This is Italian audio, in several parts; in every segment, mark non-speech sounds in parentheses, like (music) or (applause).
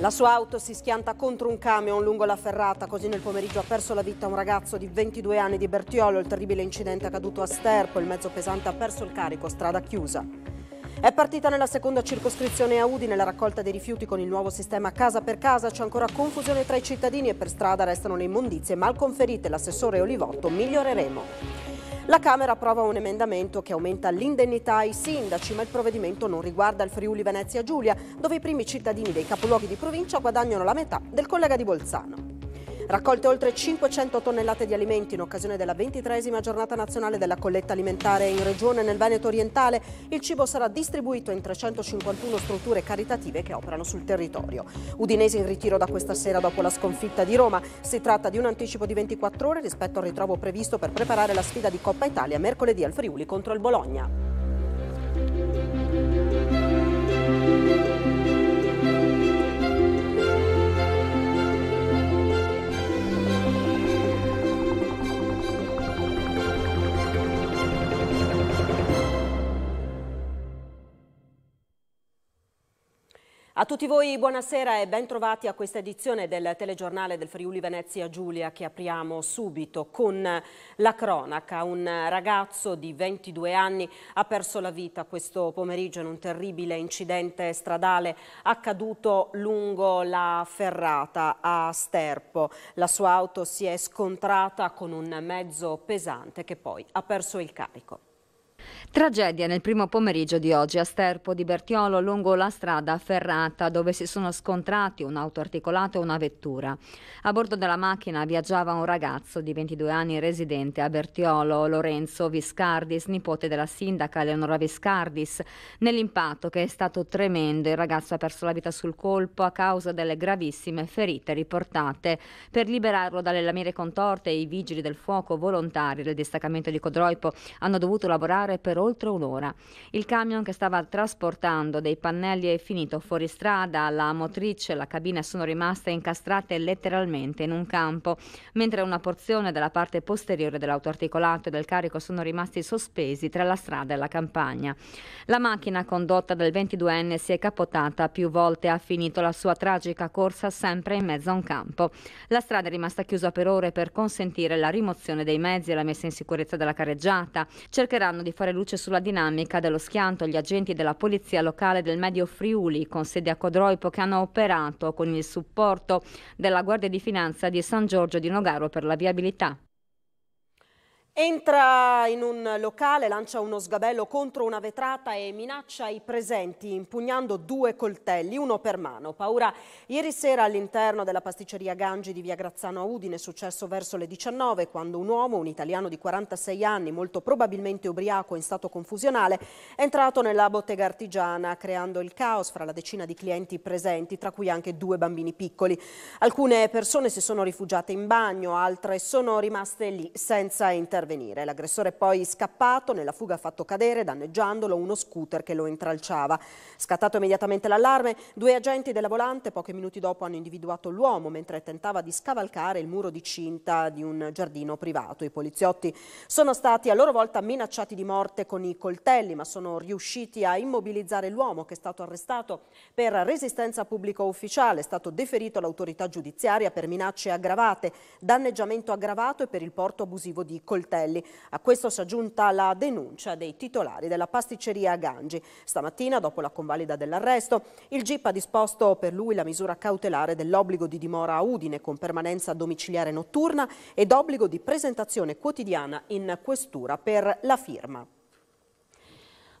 La sua auto si schianta contro un camion lungo la ferrata, così nel pomeriggio ha perso la vita un ragazzo di 22 anni di Bertiolo. Il terribile incidente è caduto a Sterpo, il mezzo pesante ha perso il carico, strada chiusa. È partita nella seconda circoscrizione a Udine la raccolta dei rifiuti con il nuovo sistema casa per casa, c'è ancora confusione tra i cittadini e per strada restano le immondizie mal conferite. L'assessore Olivotto miglioreremo. La Camera approva un emendamento che aumenta l'indennità ai sindaci, ma il provvedimento non riguarda il Friuli Venezia Giulia, dove i primi cittadini dei capoluoghi di provincia guadagnano la metà del collega di Bolzano. Raccolte oltre 500 tonnellate di alimenti in occasione della 23esima giornata nazionale della colletta alimentare in regione nel Veneto orientale, il cibo sarà distribuito in 351 strutture caritative che operano sul territorio. Udinese in ritiro da questa sera dopo la sconfitta di Roma. Si tratta di un anticipo di 24 ore rispetto al ritrovo previsto per preparare la sfida di Coppa Italia mercoledì al Friuli contro il Bologna. A tutti voi buonasera e bentrovati a questa edizione del telegiornale del Friuli Venezia Giulia che apriamo subito con la cronaca. Un ragazzo di 22 anni ha perso la vita questo pomeriggio in un terribile incidente stradale accaduto lungo la ferrata a Sterpo. La sua auto si è scontrata con un mezzo pesante che poi ha perso il carico. Tragedia nel primo pomeriggio di oggi a Sterpo di Bertiolo lungo la strada ferrata dove si sono scontrati un auto articolato e una vettura. A bordo della macchina viaggiava un ragazzo di 22 anni residente a Bertiolo, Lorenzo Viscardis, nipote della sindaca Leonora Viscardis. Nell'impatto che è stato tremendo il ragazzo ha perso la vita sul colpo a causa delle gravissime ferite riportate. Per liberarlo dalle lamiere contorte i vigili del fuoco volontari del distaccamento di Codroipo hanno dovuto lavorare per oltre un'ora. Il camion che stava trasportando dei pannelli è finito fuori strada, la motrice e la cabina sono rimaste incastrate letteralmente in un campo, mentre una porzione della parte posteriore dell'auto articolato e del carico sono rimasti sospesi tra la strada e la campagna. La macchina condotta dal 22enne si è capotata più volte e ha finito la sua tragica corsa sempre in mezzo a un campo. La strada è rimasta chiusa per ore per consentire la rimozione dei mezzi e la messa in sicurezza della careggiata. Cercheranno di fare fare luce sulla dinamica dello schianto agli agenti della polizia locale del Medio Friuli con sede a Codroipo che hanno operato con il supporto della Guardia di Finanza di San Giorgio di Nogaro per la viabilità. Entra in un locale, lancia uno sgabello contro una vetrata e minaccia i presenti impugnando due coltelli, uno per mano. Paura ieri sera all'interno della pasticceria Gangi di via Grazzano a Udine è successo verso le 19 quando un uomo, un italiano di 46 anni, molto probabilmente ubriaco in stato confusionale, è entrato nella bottega artigiana creando il caos fra la decina di clienti presenti, tra cui anche due bambini piccoli. Alcune persone si sono rifugiate in bagno, altre sono rimaste lì senza intervento intervenire. L'aggressore è poi scappato, nella fuga ha fatto cadere, danneggiandolo, uno scooter che lo intralciava. Scattato immediatamente l'allarme, due agenti della volante pochi minuti dopo hanno individuato l'uomo mentre tentava di scavalcare il muro di cinta di un giardino privato. I poliziotti sono stati a loro volta minacciati di morte con i coltelli, ma sono riusciti a immobilizzare l'uomo che è stato arrestato per resistenza pubblico ufficiale, è stato deferito all'autorità giudiziaria per minacce aggravate, danneggiamento aggravato e per il porto abusivo di coltelli coltelli. A questo si è aggiunta la denuncia dei titolari della pasticceria Gangi. Stamattina, dopo la convalida dell'arresto, il GIP ha disposto per lui la misura cautelare dell'obbligo di dimora a Udine con permanenza domiciliare notturna ed obbligo di presentazione quotidiana in questura per la firma.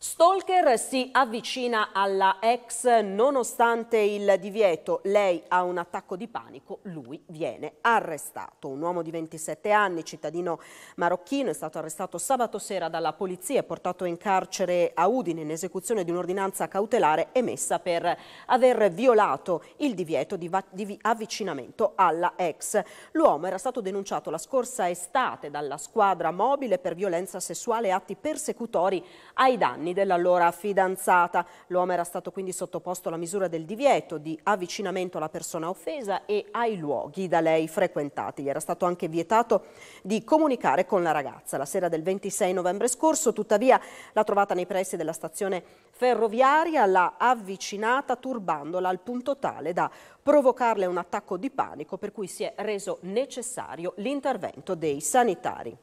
Stalker si avvicina alla ex nonostante il divieto. Lei ha un attacco di panico, lui viene arrestato. Un uomo di 27 anni, cittadino marocchino, è stato arrestato sabato sera dalla polizia e portato in carcere a Udine in esecuzione di un'ordinanza cautelare emessa per aver violato il divieto di, di avvicinamento alla ex. L'uomo era stato denunciato la scorsa estate dalla squadra mobile per violenza sessuale e atti persecutori ai danni mani dell'allora fidanzata. L'uomo era stato quindi sottoposto alla misura del divieto di avvicinamento alla persona offesa e ai luoghi da lei frequentati. Gli era stato anche vietato di comunicare con la ragazza. La sera del 26 novembre scorso, tuttavia, l'ha trovata nei pressi della stazione ferroviaria, l'ha avvicinata turbandola al punto tale da provocarle un attacco di panico per cui si è reso necessario l'intervento dei sanitari.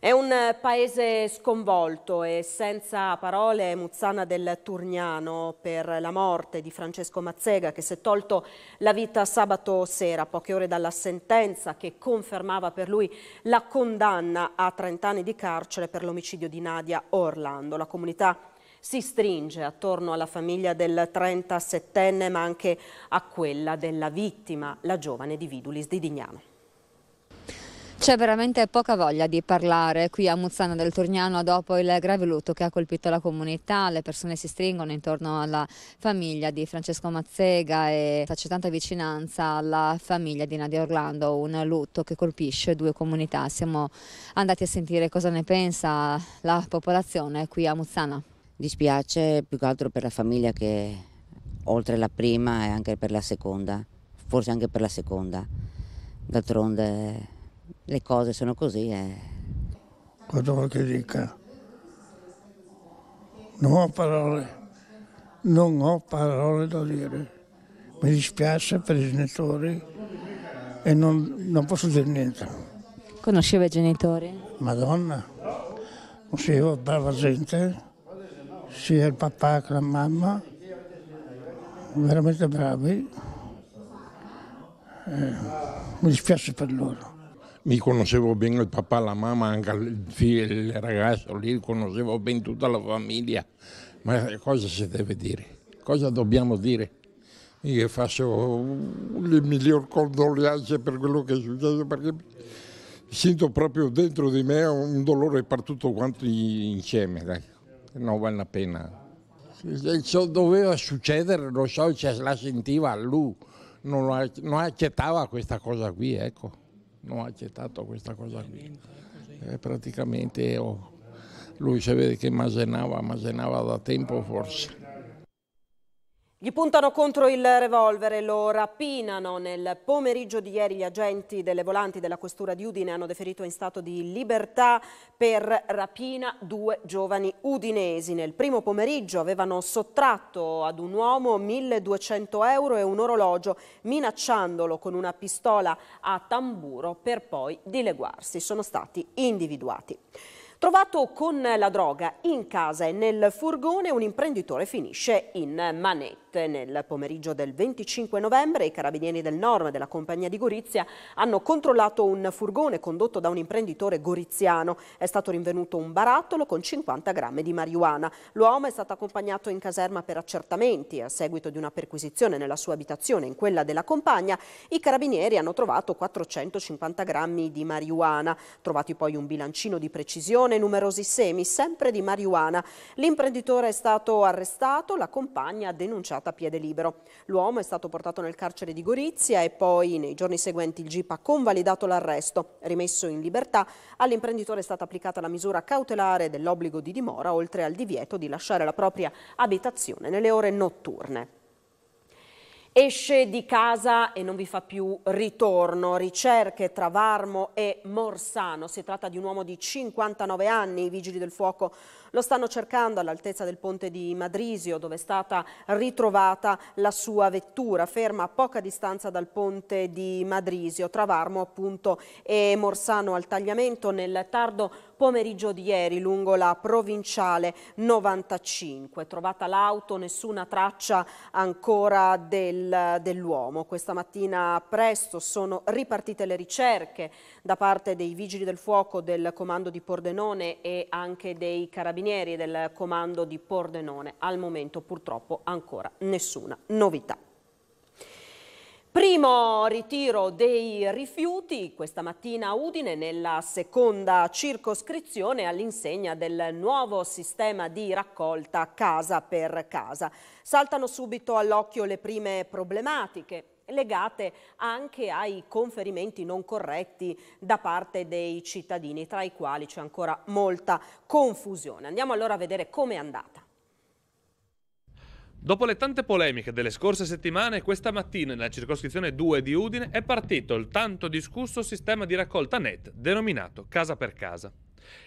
È un eh, paese sconvolto e senza parole Muzzana del Turniano per la morte di Francesco Mazzega che si è tolto la vita sabato sera, poche ore dalla sentenza che confermava per lui la condanna a 30 anni di carcere per l'omicidio di Nadia Orlando. La comunità si stringe attorno alla famiglia del 37enne ma anche a quella della vittima, la giovane di Vidulis di Dignano. C'è veramente poca voglia di parlare qui a Muzzana del Turniano dopo il grave lutto che ha colpito la comunità, le persone si stringono intorno alla famiglia di Francesco Mazzega e c'è tanta vicinanza alla famiglia di Nadia Orlando, un lutto che colpisce due comunità. Siamo andati a sentire cosa ne pensa la popolazione qui a Muzzana. Dispiace più che altro per la famiglia che oltre la prima e anche per la seconda, forse anche per la seconda. D'altronde le cose sono così. Eh. Cosa vuoi che dica? Non ho parole, non ho parole da dire. Mi dispiace per i genitori e non, non posso dire niente. Conosceva i genitori? Madonna, conoscevo brava gente, sia il papà che la mamma, veramente bravi. Eh, mi dispiace per loro mi conoscevo bene il papà, la mamma, anche il figlio, il ragazzo lì, conoscevo bene tutta la famiglia. Ma cosa si deve dire? Cosa dobbiamo dire? Io faccio le migliori condoglianze per quello che è successo perché sento proprio dentro di me un dolore per tutto quanto insieme. Dai. Non vale la pena. Ciò doveva succedere, lo so, se la sentiva lui, non, non accettava questa cosa qui, ecco non ha accettato questa cosa qui. Eh, praticamente oh, lui sapeva che masenava, masenava da tempo forse. Gli puntano contro il revolver e lo rapinano. Nel pomeriggio di ieri gli agenti delle volanti della questura di Udine hanno deferito in stato di libertà per rapina due giovani udinesi. Nel primo pomeriggio avevano sottratto ad un uomo 1200 euro e un orologio minacciandolo con una pistola a tamburo per poi dileguarsi. Sono stati individuati. Trovato con la droga in casa e nel furgone, un imprenditore finisce in manetta notte, nel pomeriggio del 25 novembre, i carabinieri del Nord della compagnia di Gorizia hanno controllato un furgone condotto da un imprenditore goriziano. È stato rinvenuto un barattolo con 50 grammi di marijuana. L'uomo è stato accompagnato in caserma per accertamenti. A seguito di una perquisizione nella sua abitazione in quella della compagna, i carabinieri hanno trovato 450 grammi di marijuana. Trovati poi un bilancino di precisione e numerosi semi, sempre di marijuana. L'imprenditore è stato arrestato, la compagna ha denunciato entrata a piede libero. L'uomo è stato portato nel carcere di Gorizia e poi nei giorni seguenti il GIP ha convalidato l'arresto. Rimesso in libertà, all'imprenditore è stata applicata la misura cautelare dell'obbligo di dimora, oltre al divieto di lasciare la propria abitazione nelle ore notturne esce di casa e non vi fa più ritorno. Ricerche tra Varmo e Morsano. Si tratta di un uomo di 59 anni. I vigili del fuoco lo stanno cercando all'altezza del ponte di Madrisio dove è stata ritrovata la sua vettura ferma a poca distanza dal ponte di Madrisio tra Varmo appunto e Morsano al tagliamento nel tardo pomeriggio di ieri lungo la provinciale 95. Trovata l'auto, nessuna traccia ancora del, dell'uomo. Questa mattina presto sono ripartite le ricerche da parte dei vigili del fuoco del comando di Pordenone e anche dei carabinieri carabinieri del comando di Pordenone. Al momento purtroppo ancora nessuna novità. Primo ritiro dei rifiuti questa mattina a Udine nella seconda circoscrizione all'insegna del nuovo sistema di raccolta casa per casa. Saltano subito all'occhio le prime problematiche legate anche ai conferimenti non corretti da parte dei cittadini, tra i quali c'è ancora molta confusione. Andiamo allora a vedere come è andata. Dopo le tante polemiche delle scorse settimane, questa mattina nella circoscrizione 2 di Udine è partito il tanto discusso sistema di raccolta net denominato Casa per Casa.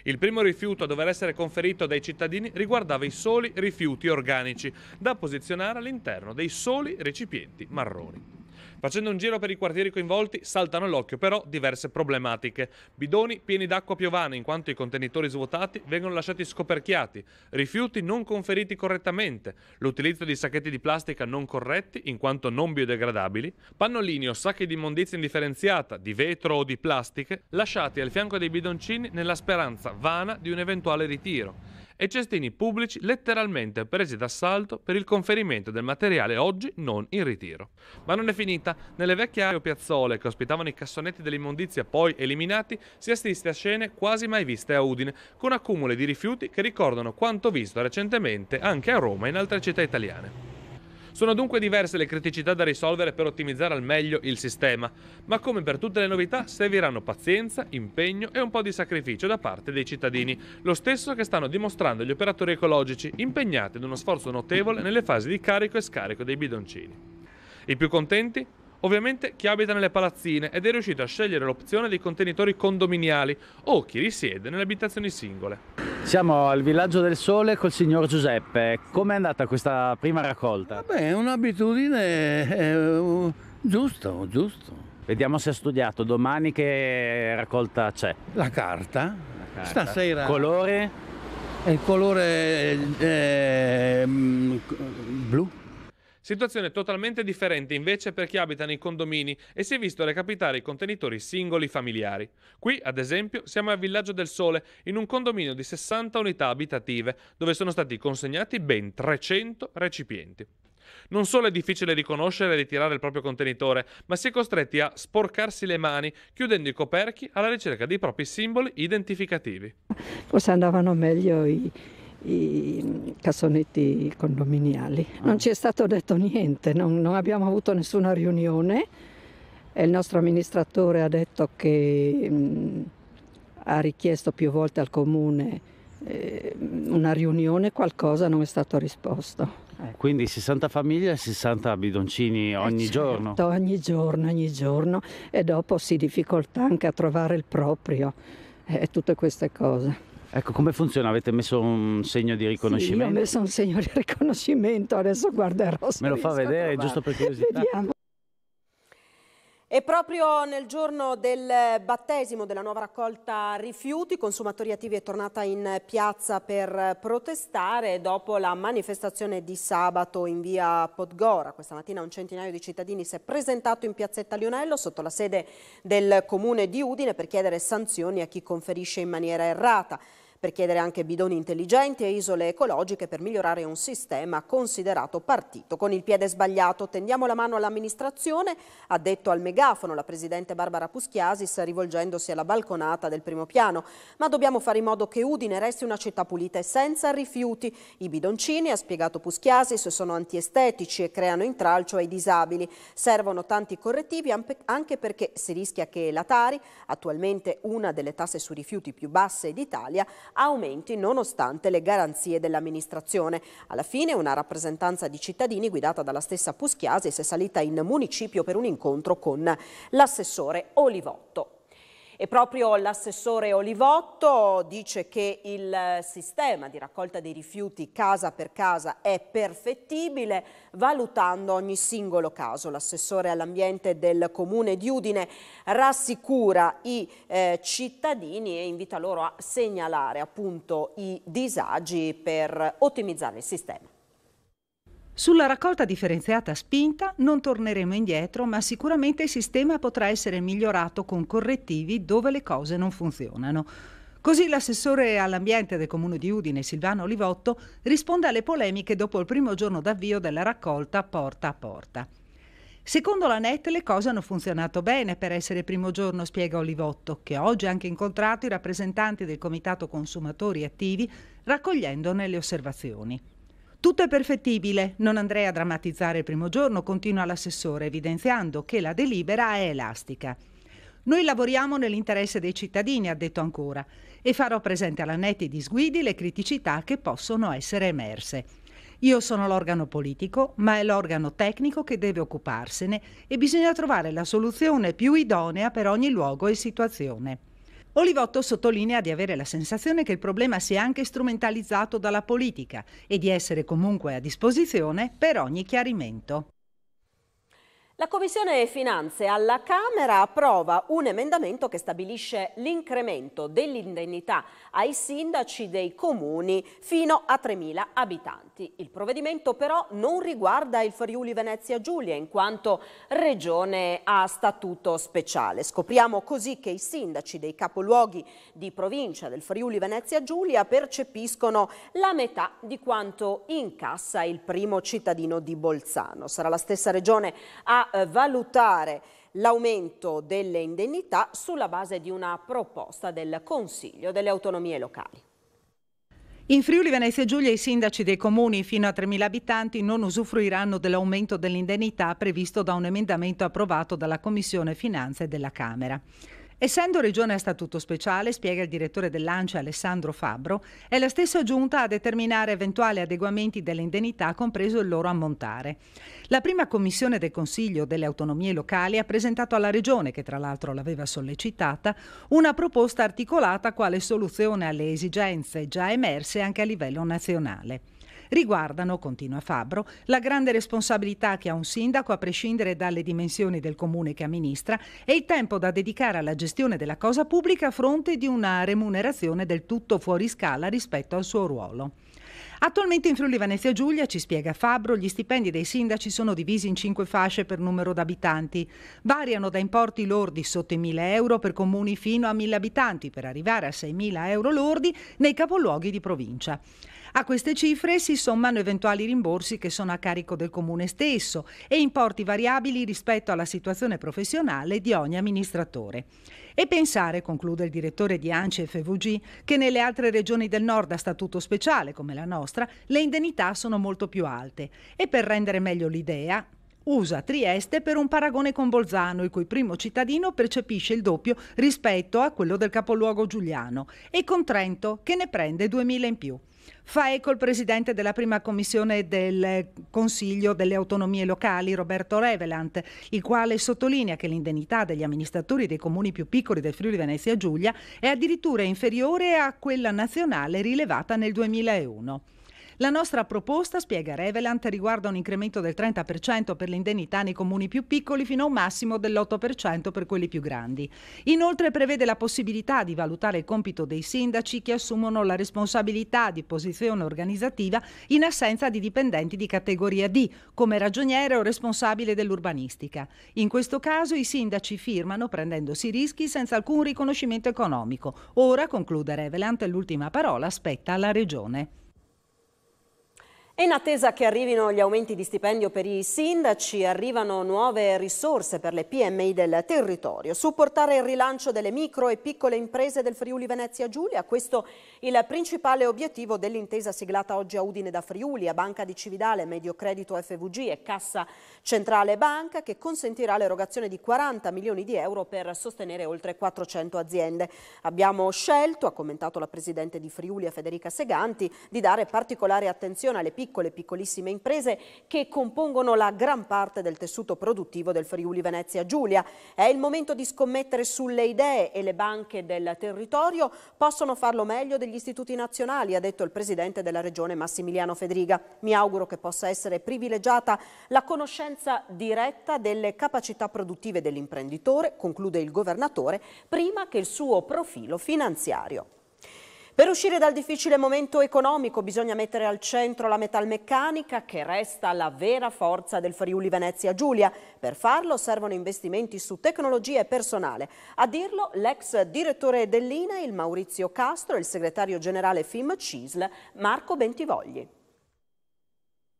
Il primo rifiuto a dover essere conferito dai cittadini riguardava i soli rifiuti organici, da posizionare all'interno dei soli recipienti marroni. Facendo un giro per i quartieri coinvolti saltano all'occhio però diverse problematiche. Bidoni pieni d'acqua piovana in quanto i contenitori svuotati vengono lasciati scoperchiati, rifiuti non conferiti correttamente, l'utilizzo di sacchetti di plastica non corretti in quanto non biodegradabili, pannolini o sacchi di immondizia indifferenziata, di vetro o di plastiche, lasciati al fianco dei bidoncini nella speranza vana di un eventuale ritiro e cestini pubblici letteralmente presi d'assalto per il conferimento del materiale oggi non in ritiro. Ma non è finita. Nelle vecchie aree o piazzole che ospitavano i cassonetti dell'immondizia poi eliminati si assiste a scene quasi mai viste a Udine, con accumuli di rifiuti che ricordano quanto visto recentemente anche a Roma e in altre città italiane. Sono dunque diverse le criticità da risolvere per ottimizzare al meglio il sistema, ma come per tutte le novità serviranno pazienza, impegno e un po' di sacrificio da parte dei cittadini, lo stesso che stanno dimostrando gli operatori ecologici impegnati in uno sforzo notevole nelle fasi di carico e scarico dei bidoncini. I più contenti ovviamente chi abita nelle palazzine ed è riuscito a scegliere l'opzione dei contenitori condominiali o chi risiede nelle abitazioni singole. Siamo al Villaggio del Sole col signor Giuseppe. Com'è andata questa prima raccolta? Beh, è un'abitudine eh, uh, giusta, giusto. Vediamo se ha studiato domani che raccolta c'è. La carta? La carta. Stasera. Colore? il colore eh, blu. Situazione totalmente differente invece per chi abita nei condomini e si è visto recapitare i contenitori singoli familiari. Qui, ad esempio, siamo al Villaggio del Sole, in un condominio di 60 unità abitative, dove sono stati consegnati ben 300 recipienti. Non solo è difficile riconoscere e ritirare il proprio contenitore, ma si è costretti a sporcarsi le mani, chiudendo i coperchi alla ricerca dei propri simboli identificativi. Forse andavano meglio i, i cassonetti condominiali. Non ah. ci è stato detto niente, non, non abbiamo avuto nessuna riunione e il nostro amministratore ha detto che mh, mm, ha richiesto più volte al comune eh, una riunione, qualcosa non è stato risposto. Eh, quindi 60 famiglie e 60 bidoncini eh, ogni certo, giorno? Ogni giorno, ogni giorno e dopo si difficoltà anche a trovare il proprio e eh, tutte queste cose. Ecco, come funziona? Avete messo un segno di riconoscimento? Sì, ho messo un segno di riconoscimento, adesso guarderò. Me lo fa vedere, giusto per curiosità. Vediamo. E proprio nel giorno del battesimo della nuova raccolta rifiuti, Consumatori Attivi è tornata in piazza per protestare dopo la manifestazione di sabato in via Podgora. Questa mattina un centinaio di cittadini si è presentato in piazzetta Lionello sotto la sede del comune di Udine per chiedere sanzioni a chi conferisce in maniera errata per chiedere anche bidoni intelligenti e isole ecologiche per migliorare un sistema considerato partito. Con il piede sbagliato tendiamo la mano all'amministrazione, ha detto al megafono la presidente Barbara Puschiasis rivolgendosi alla balconata del primo piano, ma dobbiamo fare in modo che Udine resti una città pulita e senza rifiuti. I bidoncini, ha spiegato Puschiasis, sono antiestetici e creano intralcio ai disabili. Servono tanti correttivi anche perché si rischia che la Tari, attualmente una delle tasse sui rifiuti più basse d'Italia, aumenti nonostante le garanzie dell'amministrazione. Alla fine una rappresentanza di cittadini guidata dalla stessa Puschiasi si è salita in municipio per un incontro con l'assessore Olivotto. E proprio l'assessore Olivotto dice che il sistema di raccolta dei rifiuti casa per casa è perfettibile, valutando ogni singolo caso. L'assessore all'ambiente del comune di Udine rassicura i eh, cittadini e invita loro a segnalare appunto i disagi per ottimizzare il sistema. Sulla raccolta differenziata spinta non torneremo indietro, ma sicuramente il sistema potrà essere migliorato con correttivi dove le cose non funzionano. Così l'assessore all'ambiente del comune di Udine, Silvano Olivotto, risponde alle polemiche dopo il primo giorno d'avvio della raccolta porta a porta. Secondo la NET le cose hanno funzionato bene per essere il primo giorno, spiega Olivotto, che oggi ha anche incontrato i rappresentanti del Comitato Consumatori Attivi raccogliendone le osservazioni. Tutto è perfettibile, non andrei a drammatizzare il primo giorno, continua l'assessore, evidenziando che la delibera è elastica. Noi lavoriamo nell'interesse dei cittadini, ha detto ancora, e farò presente alla NET i disguidi, le criticità che possono essere emerse. Io sono l'organo politico, ma è l'organo tecnico che deve occuparsene e bisogna trovare la soluzione più idonea per ogni luogo e situazione. Olivotto sottolinea di avere la sensazione che il problema sia anche strumentalizzato dalla politica e di essere comunque a disposizione per ogni chiarimento. La Commissione Finanze alla Camera approva un emendamento che stabilisce l'incremento dell'indennità ai sindaci dei comuni fino a 3.000 abitanti. Il provvedimento però non riguarda il Friuli Venezia Giulia in quanto regione a statuto speciale. Scopriamo così che i sindaci dei capoluoghi di provincia del Friuli Venezia Giulia percepiscono la metà di quanto incassa il primo cittadino di Bolzano. Sarà la stessa regione a eh, valutare l'aumento delle indennità sulla base di una proposta del Consiglio delle autonomie locali. In Friuli Venezia Giulia i sindaci dei comuni fino a 3.000 abitanti non usufruiranno dell'aumento dell'indennità previsto da un emendamento approvato dalla Commissione Finanze della Camera. Essendo regione a statuto speciale, spiega il direttore dell'ANCE Alessandro Fabbro, è la stessa giunta a determinare eventuali adeguamenti delle indennità, compreso il loro ammontare. La prima commissione del Consiglio delle autonomie locali ha presentato alla regione, che tra l'altro l'aveva sollecitata, una proposta articolata quale soluzione alle esigenze già emerse anche a livello nazionale riguardano, continua Fabbro, la grande responsabilità che ha un sindaco a prescindere dalle dimensioni del comune che amministra e il tempo da dedicare alla gestione della cosa pubblica a fronte di una remunerazione del tutto fuori scala rispetto al suo ruolo. Attualmente in Friuli Venezia Giulia, ci spiega Fabbro, gli stipendi dei sindaci sono divisi in cinque fasce per numero d'abitanti. Variano da importi lordi sotto i 1.000 euro per comuni fino a 1.000 abitanti, per arrivare a 6.000 euro lordi nei capoluoghi di provincia. A queste cifre si sommano eventuali rimborsi che sono a carico del comune stesso e importi variabili rispetto alla situazione professionale di ogni amministratore. E pensare, conclude il direttore di ANCE FVG, che nelle altre regioni del nord a statuto speciale come la nostra le indennità sono molto più alte. E per rendere meglio l'idea, usa Trieste per un paragone con Bolzano, il cui primo cittadino percepisce il doppio rispetto a quello del capoluogo giuliano, e con Trento che ne prende 2.000 in più. Fa eco il presidente della prima commissione del Consiglio delle autonomie locali, Roberto Revelant, il quale sottolinea che l'indennità degli amministratori dei comuni più piccoli del Friuli Venezia Giulia è addirittura inferiore a quella nazionale rilevata nel 2001. La nostra proposta, spiega Revelant, riguarda un incremento del 30% per le indennità nei comuni più piccoli fino a un massimo dell'8% per quelli più grandi. Inoltre prevede la possibilità di valutare il compito dei sindaci che assumono la responsabilità di posizione organizzativa in assenza di dipendenti di categoria D, come ragioniere o responsabile dell'urbanistica. In questo caso i sindaci firmano prendendosi rischi senza alcun riconoscimento economico. Ora, conclude Revelant, l'ultima parola spetta alla Regione in attesa che arrivino gli aumenti di stipendio per i sindaci, arrivano nuove risorse per le PMI del territorio. Supportare il rilancio delle micro e piccole imprese del Friuli Venezia Giulia, questo il principale obiettivo dell'intesa siglata oggi a Udine da Friuli, a Banca di Cividale, Mediocredito FVG e Cassa Centrale Banca, che consentirà l'erogazione di 40 milioni di euro per sostenere oltre 400 aziende. Abbiamo scelto, ha commentato la Presidente di Friuli, Federica Seganti, di dare particolare attenzione alle piccole e piccolissime imprese che compongono la gran parte del tessuto produttivo del Friuli Venezia Giulia. È il momento di scommettere sulle idee e le banche del territorio possono farlo meglio degli degli istituti nazionali, ha detto il Presidente della Regione Massimiliano Fedriga. Mi auguro che possa essere privilegiata la conoscenza diretta delle capacità produttive dell'imprenditore, conclude il Governatore, prima che il suo profilo finanziario. Per uscire dal difficile momento economico bisogna mettere al centro la metalmeccanica che resta la vera forza del Friuli Venezia Giulia. Per farlo servono investimenti su tecnologia e personale. A dirlo l'ex direttore dell'INA, il Maurizio Castro e il segretario generale FIM CISL Marco Bentivogli.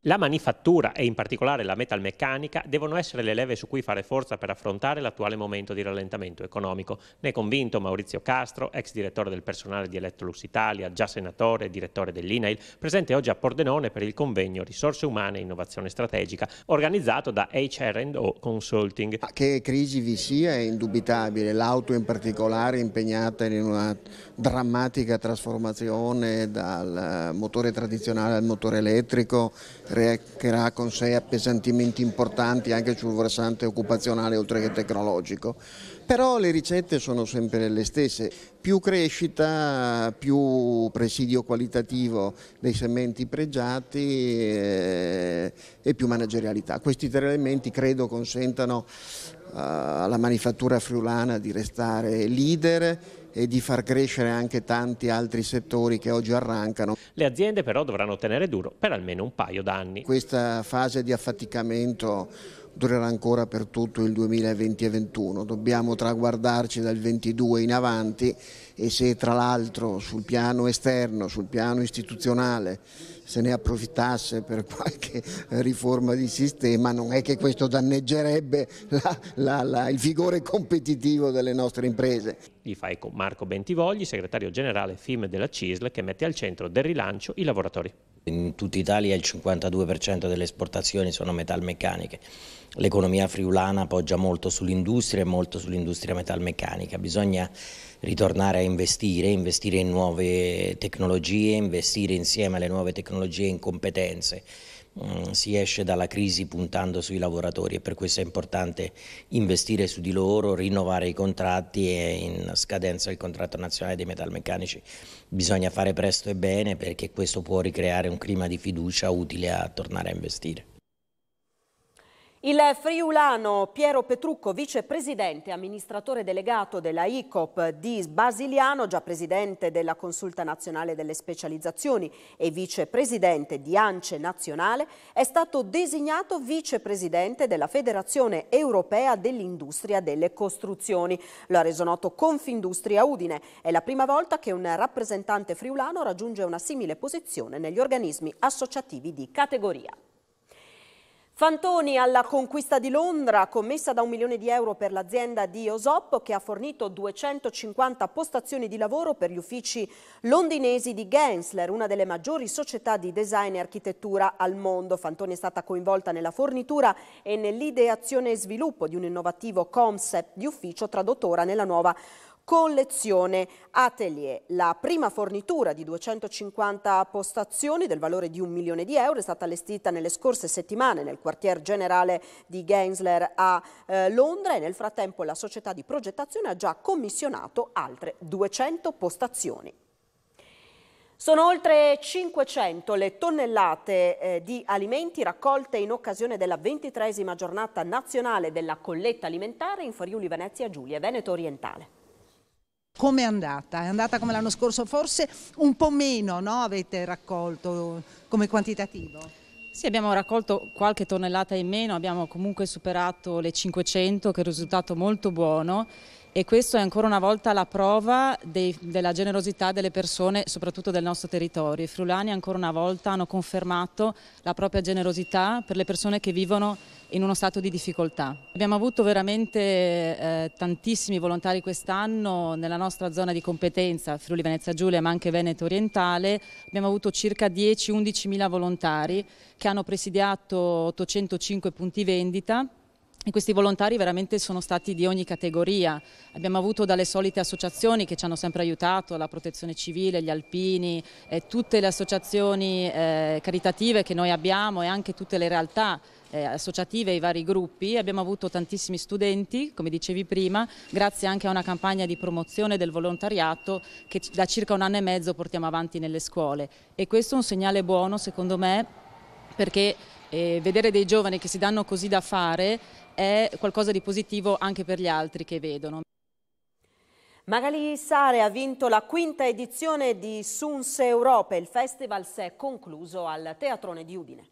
La manifattura e in particolare la metalmeccanica devono essere le leve su cui fare forza per affrontare l'attuale momento di rallentamento economico. Ne è convinto Maurizio Castro, ex direttore del personale di Electrolux Italia, già senatore e direttore dell'INAIL, presente oggi a Pordenone per il convegno Risorse umane e innovazione strategica organizzato da HR&O Consulting. Che crisi vi sia è indubitabile, l'auto in particolare impegnata in una drammatica trasformazione dal motore tradizionale al motore elettrico recherà con sé appesantimenti importanti anche sul versante occupazionale oltre che tecnologico. Però le ricette sono sempre le stesse, più crescita, più presidio qualitativo dei sementi pregiati eh, e più managerialità. Questi tre elementi credo consentano eh, alla manifattura friulana di restare leader e di far crescere anche tanti altri settori che oggi arrancano. Le aziende però dovranno tenere duro per almeno un paio d'anni. Questa fase di affaticamento durerà ancora per tutto il 2020 e 2021. Dobbiamo traguardarci dal 22 in avanti e se tra l'altro sul piano esterno, sul piano istituzionale se ne approfittasse per (laughs) qualche riforma di sistema, non è che questo danneggerebbe la, la, la, il vigore competitivo delle nostre imprese. Gli fa eco Marco Bentivogli, segretario generale FIM della CISL, che mette al centro del rilancio i lavoratori. In tutta Italia il 52% delle esportazioni sono metalmeccaniche. L'economia friulana poggia molto sull'industria e molto sull'industria metalmeccanica. Bisogna ritornare a investire, investire in nuove tecnologie, investire insieme alle nuove tecnologie in competenze. Mm, si esce dalla crisi puntando sui lavoratori e per questo è importante investire su di loro, rinnovare i contratti e in scadenza il contratto nazionale dei metalmeccanici. Bisogna fare presto e bene perché questo può ricreare un clima di fiducia utile a tornare a investire. Il friulano Piero Petrucco, vicepresidente e amministratore delegato della ICOP di Basiliano, già presidente della Consulta Nazionale delle Specializzazioni e vicepresidente di ANCE Nazionale, è stato designato vicepresidente della Federazione Europea dell'Industria delle Costruzioni. Lo ha reso noto Confindustria Udine. È la prima volta che un rappresentante friulano raggiunge una simile posizione negli organismi associativi di categoria. Fantoni alla conquista di Londra, commessa da un milione di euro per l'azienda di Osop che ha fornito 250 postazioni di lavoro per gli uffici londinesi di Gensler, una delle maggiori società di design e architettura al mondo. Fantoni è stata coinvolta nella fornitura e nell'ideazione e sviluppo di un innovativo concept di ufficio tradottora nella nuova Collezione Atelier. La prima fornitura di 250 postazioni del valore di un milione di euro è stata allestita nelle scorse settimane nel quartier generale di Gensler a eh, Londra e nel frattempo la società di progettazione ha già commissionato altre 200 postazioni. Sono oltre 500 le tonnellate eh, di alimenti raccolte in occasione della 23 giornata nazionale della colletta alimentare in Friuli Venezia Giulia, Veneto Orientale com'è andata? È andata come l'anno scorso, forse un po' meno no? avete raccolto come quantitativo? Sì, abbiamo raccolto qualche tonnellata in meno, abbiamo comunque superato le 500 che è un risultato molto buono e questo è ancora una volta la prova dei, della generosità delle persone, soprattutto del nostro territorio. I friulani ancora una volta hanno confermato la propria generosità per le persone che vivono in uno stato di difficoltà. Abbiamo avuto veramente eh, tantissimi volontari quest'anno nella nostra zona di competenza, Friuli Venezia Giulia ma anche Veneto Orientale, abbiamo avuto circa 10-11 mila volontari che hanno presidiato 805 punti vendita e questi volontari veramente sono stati di ogni categoria. Abbiamo avuto dalle solite associazioni che ci hanno sempre aiutato, la protezione civile, gli alpini, eh, tutte le associazioni eh, caritative che noi abbiamo e anche tutte le realtà eh, associative, i vari gruppi. Abbiamo avuto tantissimi studenti, come dicevi prima, grazie anche a una campagna di promozione del volontariato che da circa un anno e mezzo portiamo avanti nelle scuole. E questo è un segnale buono, secondo me, perché eh, vedere dei giovani che si danno così da fare è qualcosa di positivo anche per gli altri che vedono. Magali Sare ha vinto la quinta edizione di Suns Europe. Il festival si è concluso al Teatrone di Udine.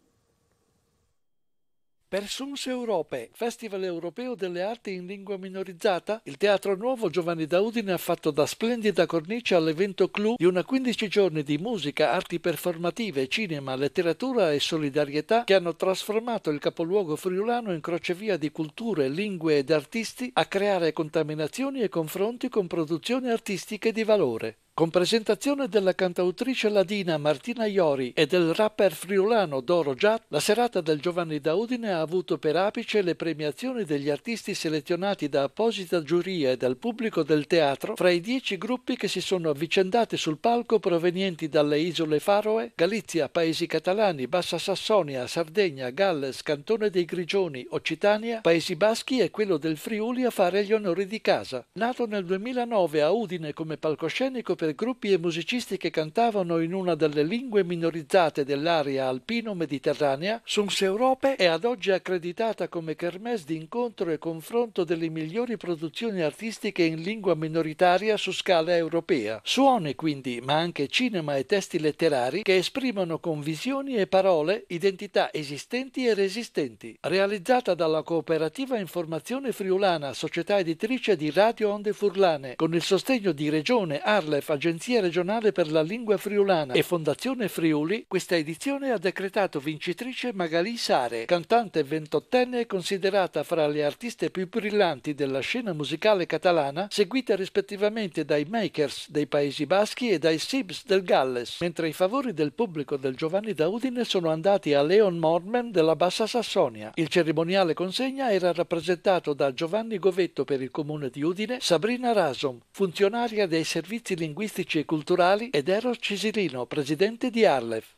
Persums Europe, Festival Europeo delle Arti in Lingua Minorizzata, il Teatro Nuovo Giovanni Daudine ha fatto da splendida cornice all'evento clou di una 15 giorni di musica, arti performative, cinema, letteratura e solidarietà che hanno trasformato il capoluogo friulano in crocevia di culture, lingue ed artisti a creare contaminazioni e confronti con produzioni artistiche di valore con presentazione della cantautrice ladina Martina Iori e del rapper friulano Doro Giat, la serata del Giovanni Daudine ha avuto per apice le premiazioni degli artisti selezionati da apposita giuria e dal pubblico del teatro fra i dieci gruppi che si sono avvicendati sul palco provenienti dalle isole Faroe, Galizia, Paesi Catalani, Bassa Sassonia, Sardegna, Galles, Cantone dei Grigioni, Occitania, Paesi Baschi e quello del Friuli a fare gli onori di casa. Nato nel 2009 a Udine come palcoscenico per gruppi e musicisti che cantavano in una delle lingue minorizzate dell'area alpino-mediterranea, Suns Europe è ad oggi accreditata come kermesse di incontro e confronto delle migliori produzioni artistiche in lingua minoritaria su scala europea. Suoni quindi, ma anche cinema e testi letterari che esprimono con visioni e parole identità esistenti e resistenti. Realizzata dalla cooperativa Informazione Friulana, società editrice di Radio Onde Furlane, con il sostegno di Regione, Arlef, Agenzia regionale per la lingua friulana e Fondazione Friuli, questa edizione ha decretato vincitrice Magali Sare, cantante ventottenne considerata fra le artiste più brillanti della scena musicale catalana, seguita rispettivamente dai Makers dei Paesi Baschi e dai Sibs del Galles, mentre i favori del pubblico del Giovanni da Udine sono andati a Leon Mormen della Bassa Sassonia. Il cerimoniale consegna era rappresentato da Giovanni Govetto per il comune di Udine, Sabrina Rasom, funzionaria dei servizi linguistici linguistici e culturali ed Eros Cisirino, presidente di Arlef.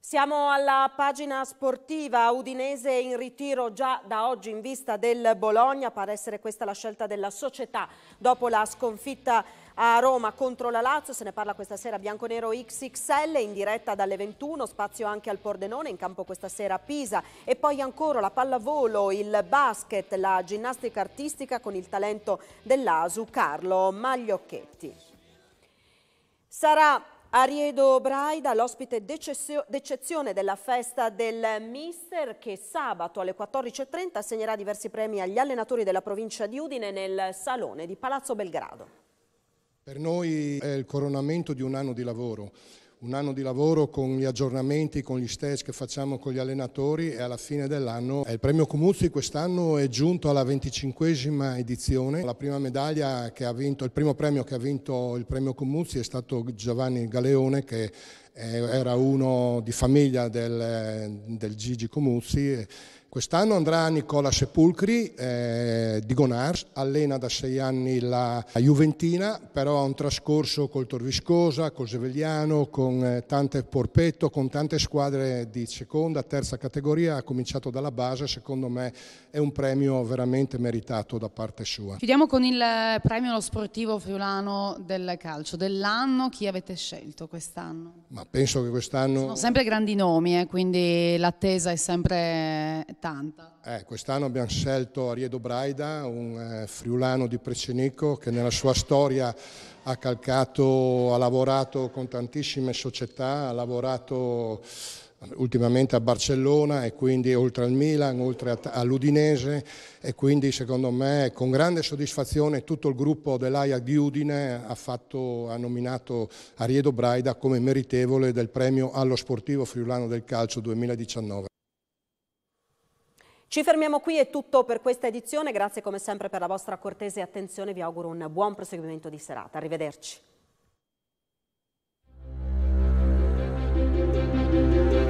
Siamo alla pagina sportiva, Udinese in ritiro già da oggi in vista del Bologna, pare essere questa la scelta della società dopo la sconfitta a Roma contro la Lazio, se ne parla questa sera Bianconero XXL in diretta dalle 21, spazio anche al Pordenone, in campo questa sera a Pisa e poi ancora la pallavolo, il basket, la ginnastica artistica con il talento dell'ASU Carlo Magliocchetti. Sarà Ariedo Braida, l'ospite d'eccezione della festa del Mister che sabato alle 14.30 assegnerà diversi premi agli allenatori della provincia di Udine nel Salone di Palazzo Belgrado. Per noi è il coronamento di un anno di lavoro, un anno di lavoro con gli aggiornamenti, con gli stage che facciamo con gli allenatori e alla fine dell'anno il premio Comuzzi quest'anno è giunto alla 25esima edizione. La prima medaglia che ha vinto, il primo premio che ha vinto il premio Comuzzi è stato Giovanni Galeone che era uno di famiglia del, del Gigi Comuzzi Quest'anno andrà Nicola Sepulcri eh, di Gonars, allena da sei anni la Juventina, però ha un trascorso col Torviscosa, col Sevegliano, con eh, tante Porpetto, con tante squadre di seconda, terza categoria, ha cominciato dalla base, secondo me è un premio veramente meritato da parte sua. Chiudiamo con il premio lo sportivo friulano del calcio dell'anno, chi avete scelto quest'anno? Ma penso che quest'anno... Sono sempre grandi nomi, eh, quindi l'attesa è sempre tanta. Eh, quest'anno abbiamo scelto Riedo Braida, un eh, friulano di Precenico che nella sua storia ha calcato, ha lavorato con tantissime società, ha lavorato eh, ultimamente a Barcellona e quindi oltre al Milan, oltre all'Udinese e quindi secondo me con grande soddisfazione tutto il gruppo dell'AIA di Udine ha, fatto, ha nominato Ariedo Braida come meritevole del premio allo sportivo friulano del calcio 2019. Ci fermiamo qui, è tutto per questa edizione, grazie come sempre per la vostra cortese attenzione, vi auguro un buon proseguimento di serata, arrivederci.